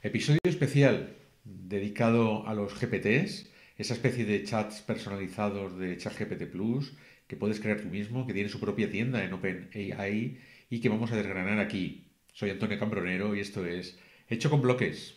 Episodio especial dedicado a los GPTs, esa especie de chats personalizados de ChatGPT Plus que puedes crear tú mismo, que tiene su propia tienda en OpenAI y que vamos a desgranar aquí. Soy Antonio Cambronero y esto es Hecho con bloques.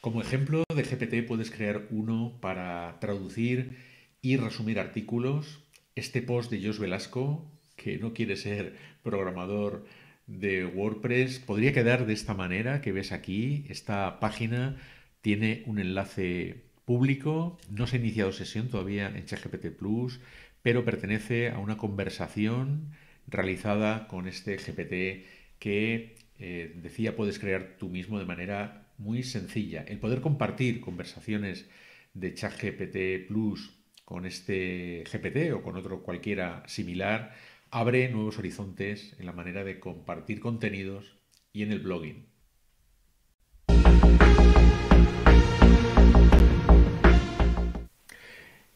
Como ejemplo de GPT puedes crear uno para traducir y resumir artículos, este post de Jos Velasco, que no quiere ser programador de WordPress, podría quedar de esta manera que ves aquí. Esta página tiene un enlace público, no se ha iniciado sesión todavía en ChatGPT Plus, pero pertenece a una conversación realizada con este GPT que eh, decía puedes crear tú mismo de manera muy sencilla. El poder compartir conversaciones de ChatGPT Plus con este GPT o con otro cualquiera similar abre nuevos horizontes en la manera de compartir contenidos y en el blogging.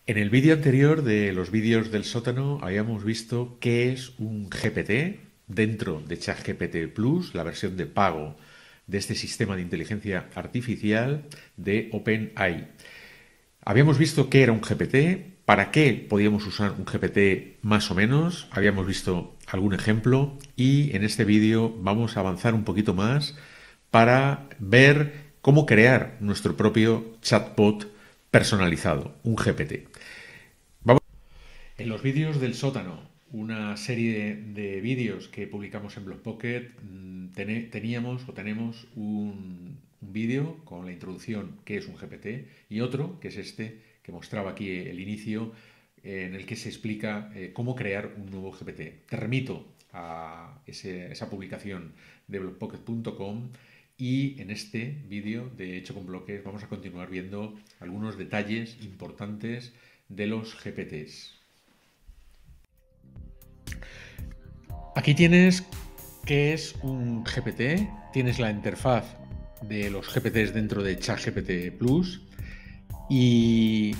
En el vídeo anterior de los vídeos del sótano habíamos visto qué es un GPT dentro de ChatGPT Plus, la versión de pago de este sistema de inteligencia artificial de OpenAI. Habíamos visto qué era un GPT, para qué podíamos usar un GPT más o menos. Habíamos visto algún ejemplo y en este vídeo vamos a avanzar un poquito más para ver cómo crear nuestro propio chatbot personalizado, un GPT. Vamos. En los vídeos del sótano, una serie de vídeos que publicamos en Blog Pocket, mm, teníamos o tenemos un, un vídeo con la introducción que es un GPT y otro que es este que mostraba aquí el inicio, eh, en el que se explica eh, cómo crear un nuevo GPT. Te remito a esa publicación de Blockpocket.com y en este vídeo de Hecho con Bloques vamos a continuar viendo algunos detalles importantes de los GPTs. Aquí tienes qué es un GPT, tienes la interfaz de los GPTs dentro de ChatGPT Plus, y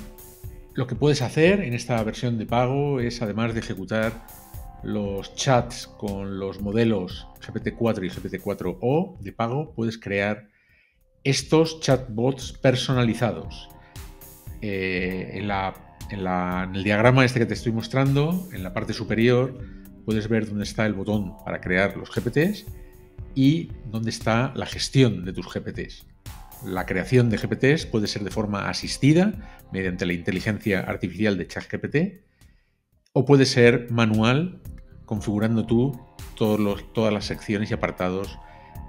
lo que puedes hacer en esta versión de pago es, además de ejecutar los chats con los modelos GPT-4 y GPT-4O de pago, puedes crear estos chatbots personalizados. Eh, en, en el diagrama este que te estoy mostrando, en la parte superior, puedes ver dónde está el botón para crear los GPTs y dónde está la gestión de tus GPTs. La creación de GPTs puede ser de forma asistida mediante la inteligencia artificial de ChatGPT o puede ser manual configurando tú todas las secciones y apartados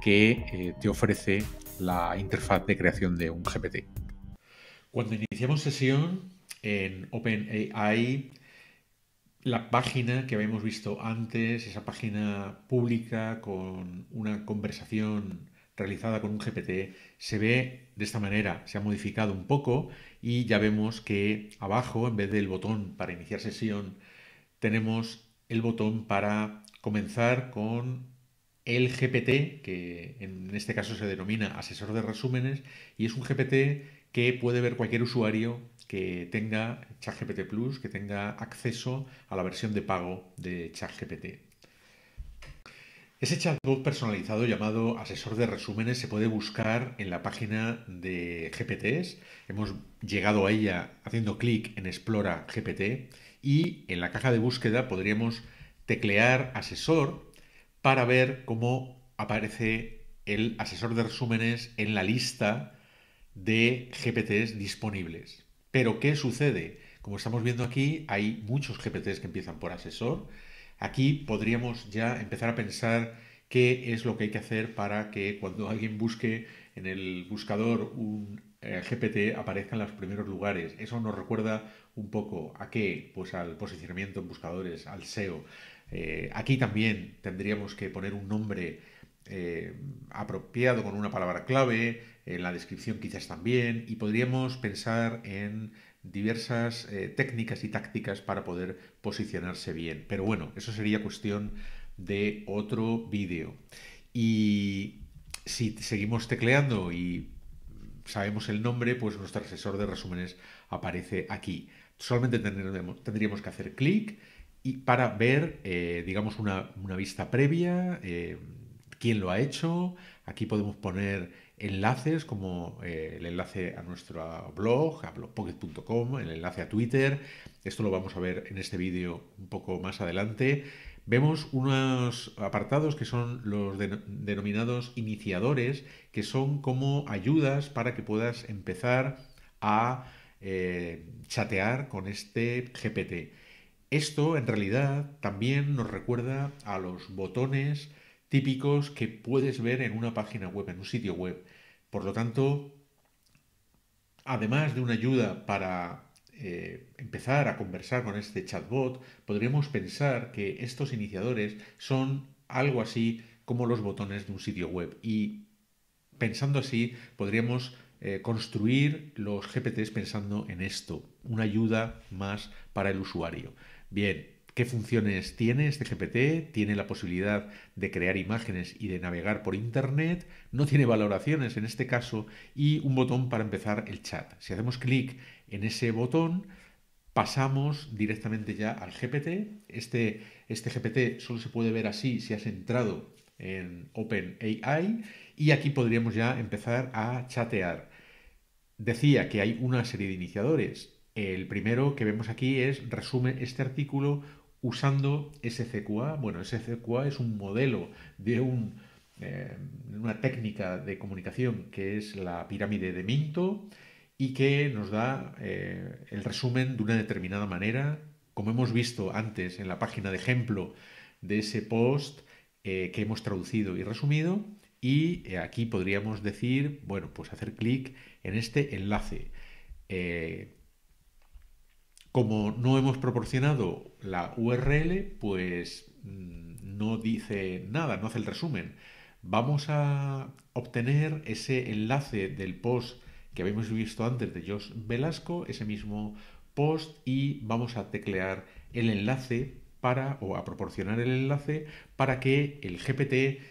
que eh, te ofrece la interfaz de creación de un GPT. Cuando iniciamos sesión en OpenAI, la página que habíamos visto antes, esa página pública con una conversación realizada con un GPT se ve de esta manera, se ha modificado un poco y ya vemos que abajo, en vez del botón para iniciar sesión, tenemos el botón para comenzar con el GPT, que en este caso se denomina asesor de resúmenes, y es un GPT que puede ver cualquier usuario que tenga ChatGPT Plus, que tenga acceso a la versión de pago de ChatGPT. Ese chatbot personalizado llamado asesor de resúmenes se puede buscar en la página de GPTs. Hemos llegado a ella haciendo clic en Explora GPT y en la caja de búsqueda podríamos teclear asesor para ver cómo aparece el asesor de resúmenes en la lista de GPTs disponibles. Pero ¿qué sucede? Como estamos viendo aquí, hay muchos GPTs que empiezan por asesor Aquí podríamos ya empezar a pensar qué es lo que hay que hacer para que cuando alguien busque en el buscador un eh, GPT aparezca en los primeros lugares. Eso nos recuerda un poco a qué, pues al posicionamiento en buscadores, al SEO. Eh, aquí también tendríamos que poner un nombre eh, apropiado con una palabra clave, en la descripción quizás también, y podríamos pensar en diversas eh, técnicas y tácticas para poder posicionarse bien. Pero bueno, eso sería cuestión de otro vídeo. Y si seguimos tecleando y sabemos el nombre, pues nuestro asesor de resúmenes aparece aquí. Solamente tendríamos que hacer clic y para ver, eh, digamos, una, vista previa, eh, quién lo ha hecho. Aquí podemos poner enlaces como eh, el enlace a nuestro blog, a blogpocket.com, el enlace a Twitter. Esto lo vamos a ver en este vídeo un poco más adelante. Vemos unos apartados que son los denominados iniciadores, que son como ayudas para que puedas empezar a eh, chatear con este GPT. Esto en realidad también nos recuerda a los botones típicos que puedes ver en una página web, en un sitio web. Por lo tanto, además de una ayuda para eh, empezar a conversar con este chatbot, podríamos pensar que estos iniciadores son algo así como los botones de un sitio web. Y pensando así, podríamos eh, construir los GPTs pensando en esto, una ayuda más para el usuario. Bien, ¿Qué funciones tiene este GPT? Tiene la posibilidad de crear imágenes y de navegar por Internet. No tiene valoraciones en este caso y un botón para empezar el chat. Si hacemos clic en ese botón, pasamos directamente ya al GPT. Este, este GPT solo se puede ver así si has entrado en OpenAI y aquí podríamos ya empezar a chatear. Decía que hay una serie de iniciadores. El primero que vemos aquí es resume este artículo usando SCQA. Bueno, SCQA es un modelo de eh, una técnica de comunicación que es la pirámide de Minto y que nos da eh, el resumen de una determinada manera. Como hemos visto antes en la página de ejemplo de ese post eh, que hemos traducido y resumido, y aquí podríamos decir, bueno, pues hacer clic en este enlace. Como no hemos proporcionado la URL, pues mm, no dice nada, no hace el resumen. Vamos a obtener ese enlace del post que habíamos visto antes de Josh Velasco, ese mismo post, y vamos a teclear el enlace para, o a proporcionar el enlace para que el GPT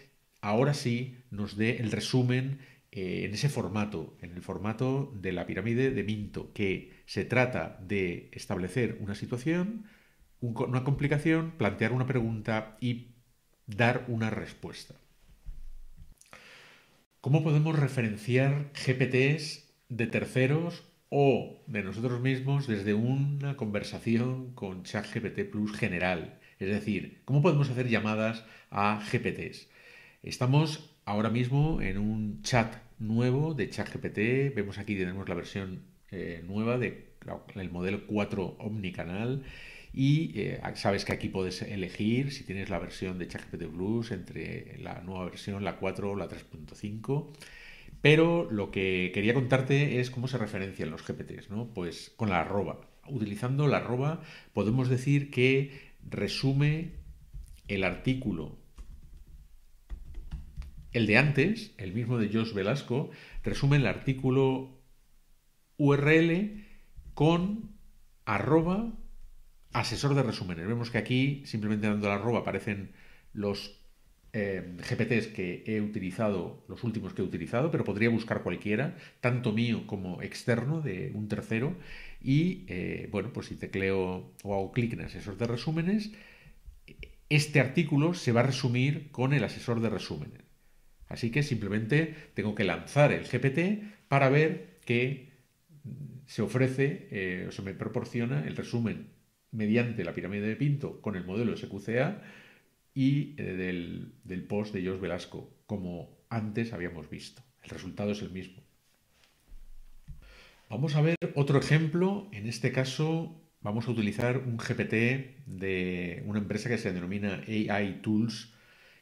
ahora sí nos dé el resumen eh, en ese formato, en el formato de la pirámide de Minto, que se trata de establecer una situación, una complicación, plantear una pregunta y dar una respuesta. ¿Cómo podemos referenciar GPTs de terceros o de nosotros mismos desde una conversación con ChatGPT Plus general? Es decir, ¿cómo podemos hacer llamadas a GPTs? Estamos ahora mismo en un chat nuevo de ChatGPT. Vemos aquí, tenemos la versión eh, nueva del modelo 4 omnicanal. Y eh, sabes que aquí puedes elegir si tienes la versión de ChatGPT Plus entre la nueva versión, la 4 o la 3.5. Pero lo que quería contarte es cómo se referencian los GPTs, ¿no? Pues con la arroba. Utilizando la arroba podemos decir que resume el artículo el de antes, el mismo de Josh Velasco, resume el artículo URL con arroba asesor de resúmenes. Vemos que aquí, simplemente dando la arroba, aparecen los eh, GPTs que he utilizado, los últimos que he utilizado, pero podría buscar cualquiera, tanto mío como externo de un tercero. Y eh, bueno, pues si tecleo o hago clic en asesor de resúmenes, este artículo se va a resumir con el asesor de resúmenes. Así que simplemente tengo que lanzar el GPT para ver qué se ofrece eh, o se me proporciona el resumen mediante la pirámide de Pinto con el modelo SQCA y eh, del, del, post de Jos Velasco, como antes habíamos visto. El resultado es el mismo. Vamos a ver otro ejemplo. En este caso vamos a utilizar un GPT de una empresa que se denomina AI Tools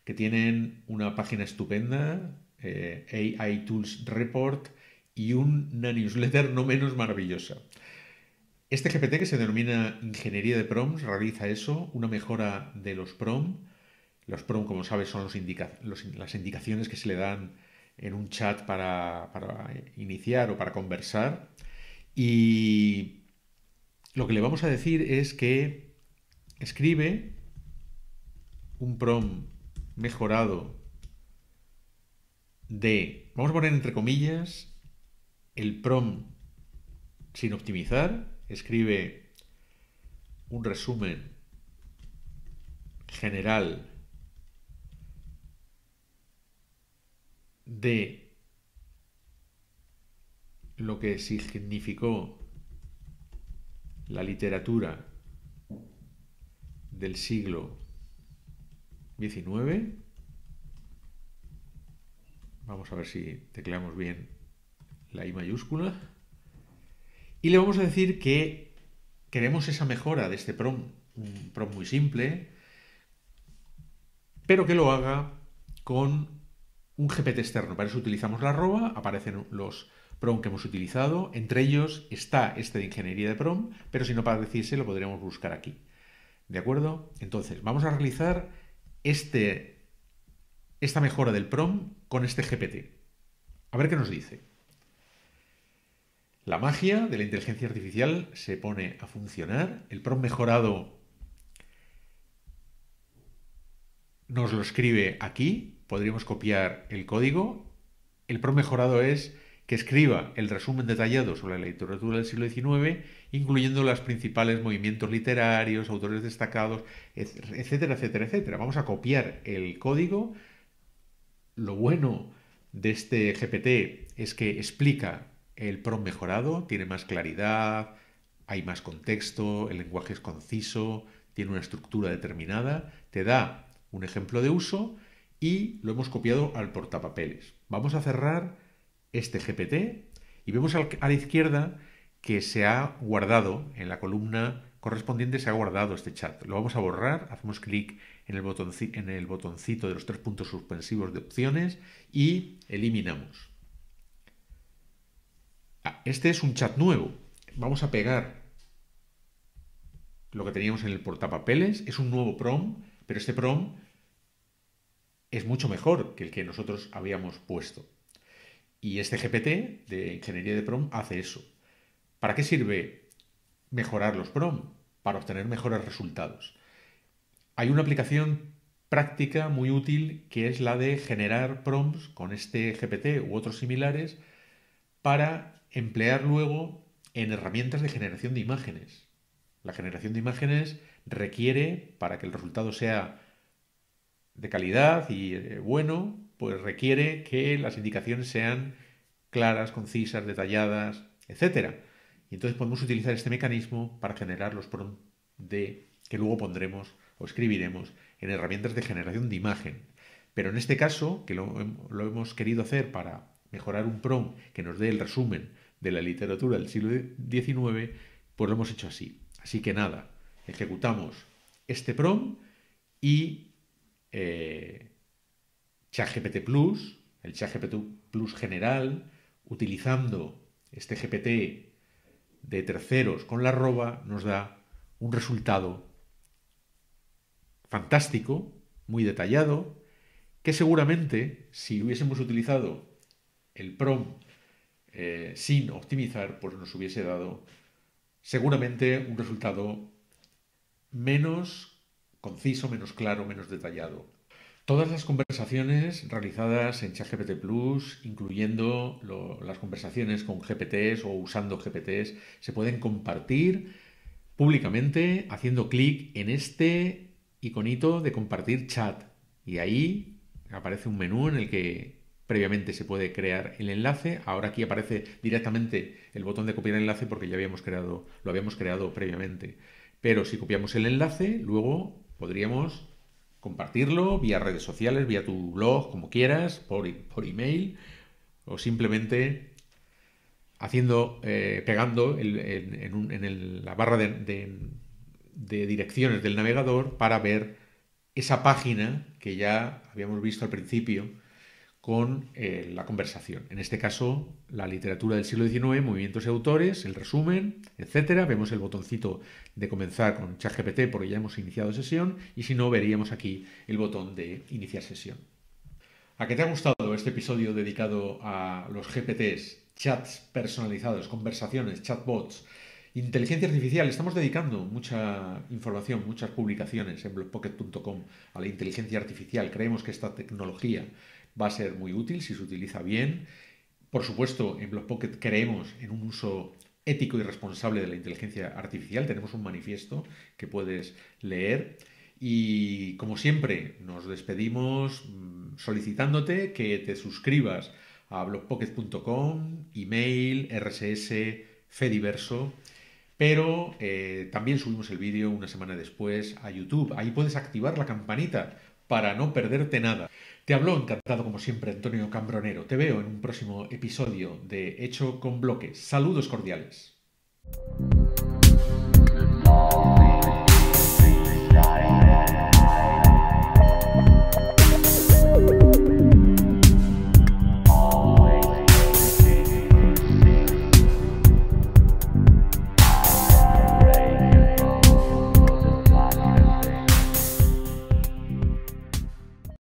que tienen una página estupenda, eh, AI Tools Report y una newsletter no menos maravillosa. Este GPT que se denomina Ingeniería de Proms realiza eso, una mejora de los PROM. Los PROM, como sabes, son las indicaciones que se le dan en un chat para iniciar o para conversar. Y lo que le vamos a decir es que escribe un PROM mejorado de, vamos a poner entre comillas, el prom sin optimizar, escribe un resumen general de lo que significó la literatura del siglo 19. Vamos a ver si tecleamos bien la I mayúscula. Y le vamos a decir que queremos esa mejora de este prom, un prom muy simple, pero que lo haga con un GPT externo. Para eso utilizamos la arroba, aparecen los prom que hemos utilizado, entre ellos está este de ingeniería de prom, pero si no para decirse lo podríamos buscar aquí. ¿De acuerdo? Entonces, vamos a realizar este, esta mejora del PROM con este GPT. A ver qué nos dice. La magia de la inteligencia artificial se pone a funcionar. El PROM mejorado nos lo escribe aquí. Podríamos copiar el código. El PROM mejorado es que escriba el resumen detallado sobre la literatura del siglo XIX, incluyendo los principales movimientos literarios, autores destacados, etcétera, etcétera, etcétera. Vamos a copiar el código. Lo bueno de este GPT es que explica el PROM mejorado, tiene más claridad, hay más contexto, el lenguaje es conciso, tiene una estructura determinada, te da un ejemplo de uso y lo hemos copiado al portapapeles. Vamos a cerrar este GPT y vemos a la izquierda que se ha guardado en la columna correspondiente se ha guardado este chat. Lo vamos a borrar, hacemos clic en, en, el botoncito de los tres puntos suspensivos de opciones y eliminamos. Ah, este es un chat nuevo. Vamos a pegar lo que teníamos en el portapapeles. Es un nuevo prom, pero este prom es mucho mejor que el que nosotros habíamos puesto. Y este GPT de ingeniería de PROM hace eso. ¿Para qué sirve mejorar los PROM? Para obtener mejores resultados. Hay una aplicación práctica muy útil que es la de generar prompts con este GPT u otros similares para emplear luego en herramientas de generación de imágenes. La generación de imágenes requiere, para que el resultado sea de calidad y eh, bueno, pues requiere que las indicaciones sean claras, concisas, detalladas, etc. Y entonces podemos utilizar este mecanismo para generar los PROM de que luego pondremos o escribiremos en herramientas de generación de imagen. Pero en este caso, que lo, hemos querido hacer para mejorar un PROM que nos dé el resumen de la literatura del siglo XIX, pues lo hemos hecho así. Así que nada, ejecutamos este PROM y eh, ChatGPT Plus, el ChatGPT Plus general, utilizando este GPT de terceros con la arroba, nos da un resultado fantástico, muy detallado, que seguramente si hubiésemos utilizado el PROM eh, sin optimizar, pues nos hubiese dado seguramente un resultado menos conciso, menos claro, menos detallado. Todas las conversaciones realizadas en ChatGPT Plus, incluyendo las conversaciones con GPTs o usando GPTs, se pueden compartir públicamente haciendo clic en este iconito de compartir chat. Y ahí aparece un menú en el que previamente se puede crear el enlace. Ahora aquí aparece directamente el botón de copiar enlace porque ya habíamos creado, lo habíamos creado previamente. Pero si copiamos el enlace, luego podríamos compartirlo vía redes sociales, vía tu blog, como quieras, por, email o simplemente haciendo, eh, pegando en, la barra de, direcciones del navegador para ver esa página que ya habíamos visto al principio con eh, la conversación. En este caso, la literatura del siglo XIX, movimientos y autores, el resumen, etcétera. Vemos el botoncito de comenzar con ChatGPT porque ya hemos iniciado sesión y si no, veríamos aquí el botón de iniciar sesión. ¿A qué te ha gustado este episodio dedicado a los GPTs, chats personalizados, conversaciones, chatbots? Inteligencia artificial. Estamos dedicando mucha información, muchas publicaciones en blogpocket.com a la inteligencia artificial. Creemos que esta tecnología va a ser muy útil si se utiliza bien. Por supuesto, en BlockPocket creemos en un uso ético y responsable de la inteligencia artificial. Tenemos un manifiesto que puedes leer. Y como siempre, nos despedimos mm, solicitándote que te suscribas a blogpocket.com, email, RSS, Fediverso. Pero eh, también subimos el vídeo una semana después a YouTube. Ahí puedes activar la campanita para no perderte nada. Te habló encantado como siempre Antonio Cambronero. Te veo en un próximo episodio de Hecho con Bloques. Saludos cordiales.